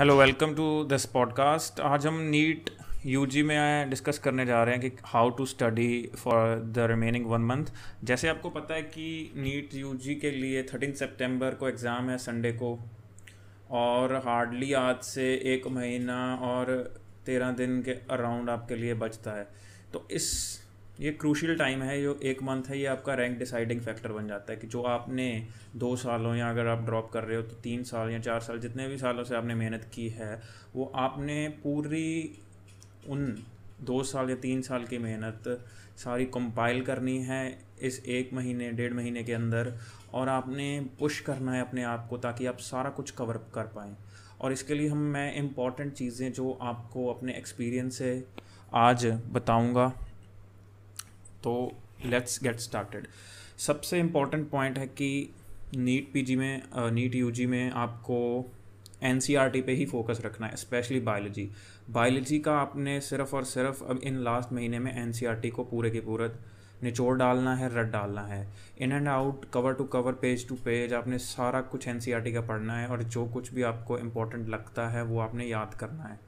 hello welcome to this podcast आज हम NEET UG में डिस्कस करने जा रहे हैं कि how to study for the remaining one month जैसे आपको पता है कि नीट यूजी के लिए थर्टीन सितंबर को एग्ज़ाम है संडे को और हार्डली आज से एक महीना और तेरह दिन के अराउंड आपके लिए बचता है तो इस ये क्रूशियल टाइम है जो एक मंथ है ये आपका रैंक डिसाइडिंग फैक्टर बन जाता है कि जो आपने दो सालों या अगर आप ड्रॉप कर रहे हो तो तीन साल या चार साल जितने भी सालों से आपने मेहनत की है वो आपने पूरी उन दो साल या तीन साल की मेहनत सारी कंपाइल करनी है इस एक महीने डेढ़ महीने के अंदर और आपने पुश करना है अपने आप को ताकि आप सारा कुछ कवर कर पाएँ और इसके लिए हम मैं इम्पॉर्टेंट चीज़ें जो आपको अपने एक्सपीरियंस से आज बताऊँगा तो लेट्स गेट स्टार्टेड सबसे इम्पॉर्टेंट पॉइंट है कि नीट पीजी में नीट यूजी में आपको एन e पे ही फोकस रखना है स्पेशली बायोलॉजी बायोलॉजी का आपने सिर्फ और सिर्फ अब इन लास्ट महीने में एन e को पूरे के पूरा निचोड़ डालना है रट डालना है in and out cover to cover page to page आपने सारा कुछ एन e का पढ़ना है और जो कुछ भी आपको इम्पोर्टेंट लगता है वो आपने याद करना है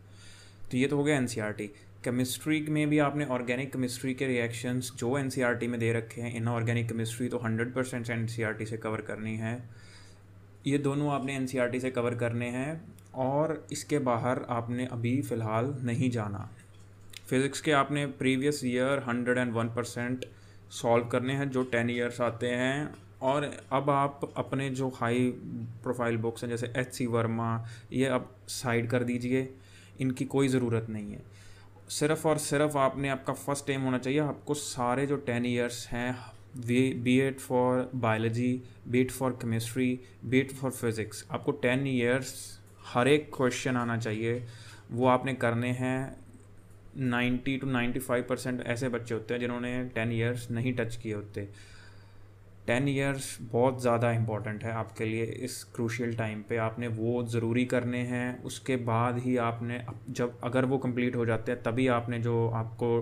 तो ये तो हो गया एन केमिस्ट्री e में भी आपने ऑर्गेनिक केमिस्ट्री के रिएक्शंस जो एन e में दे रखे हैं इन ऑर्गेनिक केमिस्ट्री तो हंड्रेड परसेंट एन से कवर करनी है ये दोनों आपने एन e से कवर करने हैं और इसके बाहर आपने अभी फ़िलहाल नहीं जाना फिज़िक्स के आपने previous year hundred and one percent solve करने हैं जो टेन ईयर्स आते हैं और अब आप अपने जो हाई प्रोफाइल बुक्स हैं जैसे एच सी वर्मा ये अब साइड कर दीजिए इनकी कोई ज़रूरत नहीं है सिर्फ़ और सिर्फ आपने आपका फ़र्स्ट टाइम होना चाहिए आपको सारे जो टेन ईयर्स हैं be it for biology be it for chemistry be it for physics आपको टेन ईयर्स हर एक क्वेश्चन आना चाहिए वो आपने करने हैं ninety two ninety five percent ऐसे बच्चे होते हैं जिन्होंने टेन ईयर्स नहीं टच किए होते टेन ईयर्स बहुत ज़्यादा इम्पॉर्टेंट है आपके लिए इस क्रूशियल टाइम पे आपने वो ज़रूरी करने हैं उसके बाद ही आपने जब अगर वो कंप्लीट हो जाते हैं तभी आपने जो आपको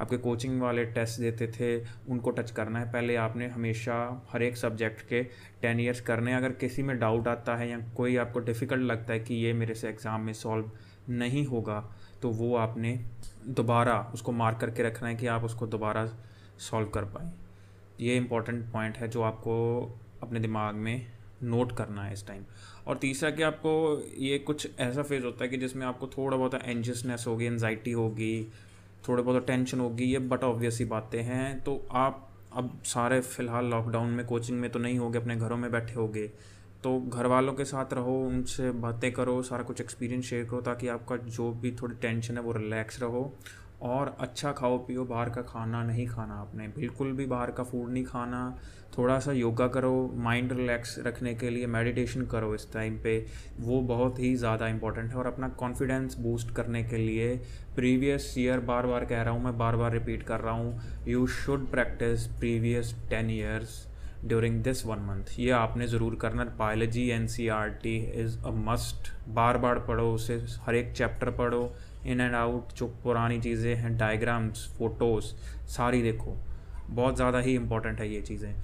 आपके कोचिंग वाले टेस्ट देते थे उनको टच करना है पहले आपने हमेशा हर एक सब्जेक्ट के टेन ईयर्स करने हैं अगर किसी में डाउट आता है या कोई आपको डिफ़िकल्ट लगता है कि ये मेरे से एग्ज़ाम में सॉल्व नहीं होगा तो वो आपने दोबारा उसको मार्क करके रखना है कि आप उसको दोबारा सॉल्व कर पाएँ ये इम्पॉर्टेंट पॉइंट है जो आपको अपने दिमाग में नोट करना है इस टाइम और तीसरा कि आपको ये कुछ ऐसा फेज़ होता है कि जिसमें आपको थोड़ा बहुत एंजसनेस होगी एनजाइटी होगी थोड़ा बहुत टेंशन होगी ये बट ऑब्वियस ही बातें हैं तो आप अब सारे फ़िलहाल लॉकडाउन में कोचिंग में तो नहीं होगे अपने घरों में बैठे होगे तो घर वालों के साथ रहो उनसे बातें करो सारा कुछ एक्सपीरियंस शेयर करो ताकि आपका जो भी थोड़ी टेंशन है वो रिलैक्स रहो और अच्छा खाओ पियो बाहर का खाना नहीं खाना आपने बिल्कुल भी बाहर का फूड नहीं खाना थोड़ा सा योगा करो माइंड रिलैक्स रखने के लिए मेडिटेशन करो इस टाइम पे वो बहुत ही ज़्यादा इंपॉर्टेंट है और अपना कॉन्फिडेंस बूस्ट करने के लिए प्रीवियस ईयर बार बार कह रहा हूँ मैं बार बार रिपीट कर रहा हूँ you should practice previous ten years during this one month ये आपने ज़रूर करना biology N C R T is a must बार बार पढ़ो उसे हर एक चैप्टर पढ़ो इन एंड आउट जो पुरानी चीज़ें हैं डायग्राम्स फ़ोटोज़ सारी देखो बहुत ज़्यादा ही इम्पोर्टेंट है ये चीज़ें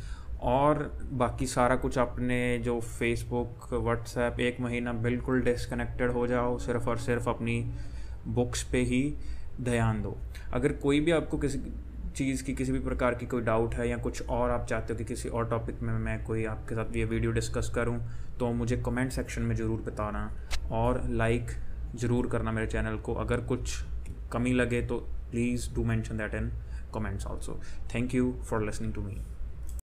और बाकी सारा कुछ अपने जो फेसबुक व्हाट्सएप एक महीना बिल्कुल डिसकनेक्टेड हो जाओ सिर्फ और सिर्फ अपनी बुक्स पे ही ध्यान दो अगर कोई भी आपको किसी चीज़ की किसी भी प्रकार की कोई डाउट है या कुछ और आप चाहते हो कि किसी और टॉपिक में मैं कोई आपके साथ ये वीडियो डिस्कस करूं तो मुझे कमेंट सेक्शन में ज़रूर बताना और लाइक ज़रूर करना मेरे चैनल को अगर कुछ कमी लगे तो please do mention that in comments also thank you for listening to me